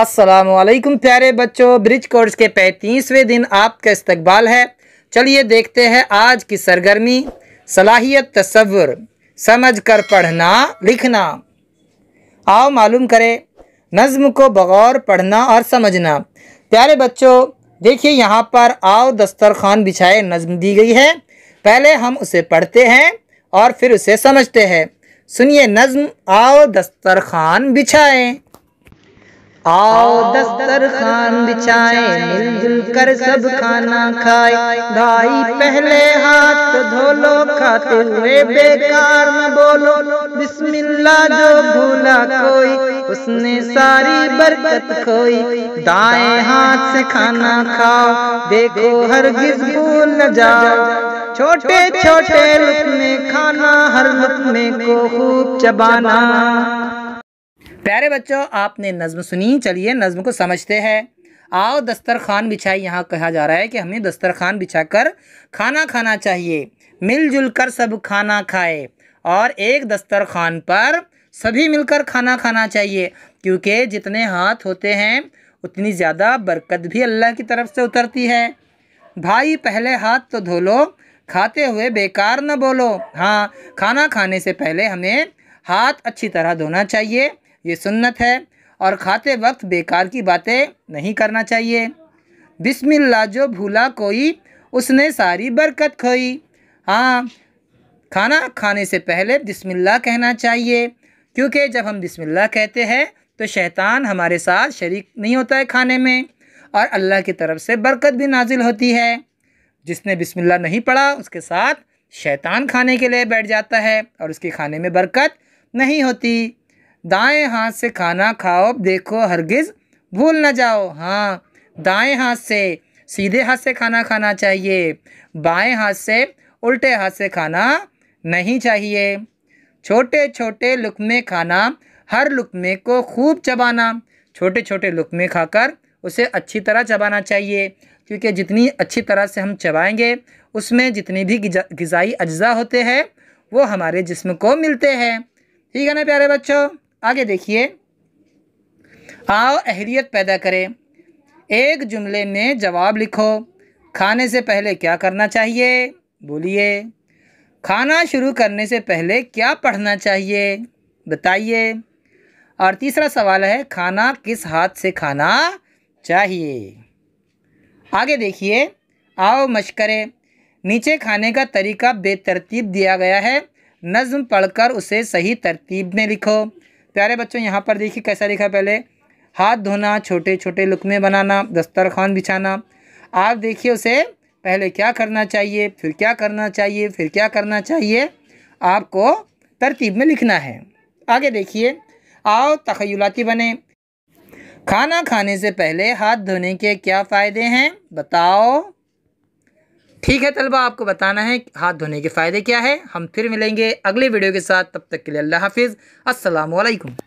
असलकुम प्यारे बच्चों ब्रिज कोर्स के पैंतीसवें दिन आपका इस्तकबाल है चलिए देखते हैं आज की सरगर्मी सलाहियत तस्वुर समझ कर पढ़ना लिखना आओ मालूम करें नज़म को बगौर पढ़ना और समझना प्यारे बच्चों देखिए यहाँ पर आओ दस्तरखान बिछाए नज़म दी गई है पहले हम उसे पढ़ते हैं और फिर उसे समझते हैं सुनिए नज़म आओ दस्तरखान बिछाएँ आओ दस्तर खान बिछाए मिलजुल कर सब खाना खाए भाई पहले हाथ धो लो खाते हुए बेकार न बोलो बिस्मिल्लाह जो भूला कोई उसने सारी बरकत खोई दाएं हाथ से खाना खाओ देखो हर गिज भूल न जाओ छोटे छोटे लुक में खाना हर लुक में को खूब चबाना प्यारे बच्चों आपने नज़म सुनी चलिए नज़म को समझते हैं आओ दस्तरखान बिछाई यहाँ कहा जा रहा है कि हमें दस्तरखान बिछाकर खाना खाना चाहिए मिलजुल कर सब खाना खाए और एक दस्तरखान पर सभी मिलकर खाना खाना चाहिए क्योंकि जितने हाथ होते हैं उतनी ज़्यादा बरकत भी अल्लाह की तरफ से उतरती है भाई पहले हाथ तो धो लो खाते हुए बेकार न बोलो हाँ खाना खाने से पहले हमें हाथ अच्छी तरह धोना चाहिए ये सुन्नत है और खाते वक्त बेकार की बातें नहीं करना चाहिए बिस्मिल्लाह जो भूला कोई उसने सारी बरकत खोई हाँ खाना खाने से पहले बिस्मिल्लाह कहना चाहिए क्योंकि जब हम बिस्मिल्लाह कहते हैं तो शैतान हमारे साथ शरीक नहीं होता है खाने में और अल्लाह की तरफ से बरकत भी नाजिल होती है जिसने बिस्मिल्लाह नहीं पढ़ा उसके साथ शैतान खाने के लिए बैठ जाता है और उसके खाने में बरकत नहीं होती दाएं हाथ से खाना खाओ देखो हरगिज़ भूल ना जाओ हाँ दाएं हाथ से सीधे हाथ से खाना खाना चाहिए बाएं हाथ से उल्टे हाथ से खाना नहीं चाहिए छोटे छोटे लुकमे खाना हर लुकमे को खूब चबाना छोटे छोटे लुकमे खाकर उसे अच्छी तरह चबाना चाहिए क्योंकि जितनी अच्छी तरह से हम चबाएंगे उसमें जितनी भी गिजा, गिजाई अज्जा होते हैं वो हमारे जिस्म को मिलते हैं ठीक है ना प्यारे बच्चों आगे देखिए आओ अहरियत पैदा करें एक जुमले में जवाब लिखो खाने से पहले क्या करना चाहिए बोलिए खाना शुरू करने से पहले क्या पढ़ना चाहिए बताइए और तीसरा सवाल है खाना किस हाथ से खाना चाहिए आगे देखिए आओ मशकरे नीचे खाने का तरीका बेतरतीब दिया गया है नज़म पढ़कर उसे सही तरतीब में लिखो प्यारे बच्चों यहाँ पर देखिए कैसा लिखा पहले हाथ धोना छोटे छोटे लुकमे बनाना दस्तरखान बिछाना आप देखिए उसे पहले क्या करना चाहिए फिर क्या करना चाहिए फिर क्या करना चाहिए आपको तरतीब में लिखना है आगे देखिए आओ तखयलाती बने खाना खाने से पहले हाथ धोने के क्या फ़ायदे हैं बताओ ठीक है तलबा आपको बताना है हाथ धोने के फ़ायदे क्या है हम फिर मिलेंगे अगले वीडियो के साथ तब तक के लिए अल्लाह हाफिज़ असलकम